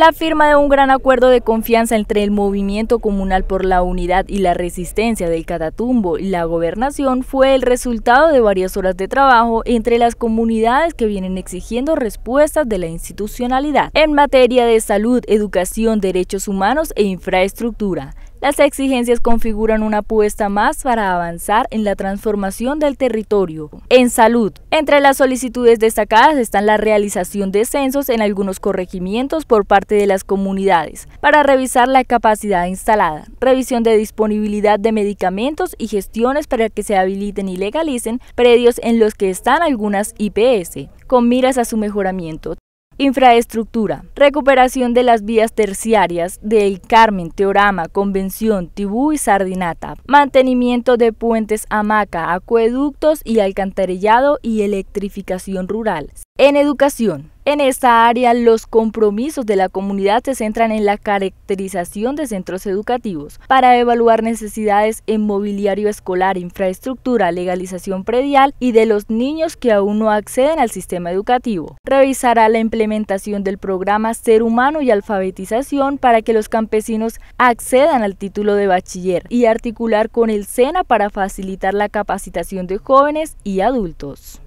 la firma de un gran acuerdo de confianza entre el Movimiento Comunal por la Unidad y la Resistencia del Catatumbo y la Gobernación fue el resultado de varias horas de trabajo entre las comunidades que vienen exigiendo respuestas de la institucionalidad en materia de salud, educación, derechos humanos e infraestructura. Las exigencias configuran una apuesta más para avanzar en la transformación del territorio. En salud, entre las solicitudes destacadas están la realización de censos en algunos corregimientos por parte de las comunidades para revisar la capacidad instalada, revisión de disponibilidad de medicamentos y gestiones para que se habiliten y legalicen predios en los que están algunas IPS, con miras a su mejoramiento. Infraestructura. Recuperación de las vías terciarias de El Carmen, Teorama, Convención, Tibú y Sardinata. Mantenimiento de puentes hamaca, acueductos y alcantarillado y electrificación rural. En educación. En esta área, los compromisos de la comunidad se centran en la caracterización de centros educativos para evaluar necesidades en mobiliario escolar, infraestructura, legalización predial y de los niños que aún no acceden al sistema educativo. Revisará la implementación del programa Ser Humano y Alfabetización para que los campesinos accedan al título de bachiller y articular con el SENA para facilitar la capacitación de jóvenes y adultos.